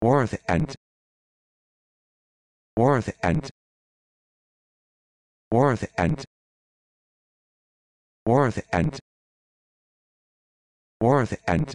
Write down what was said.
Worth and Worth and Worth and Worth and Worth and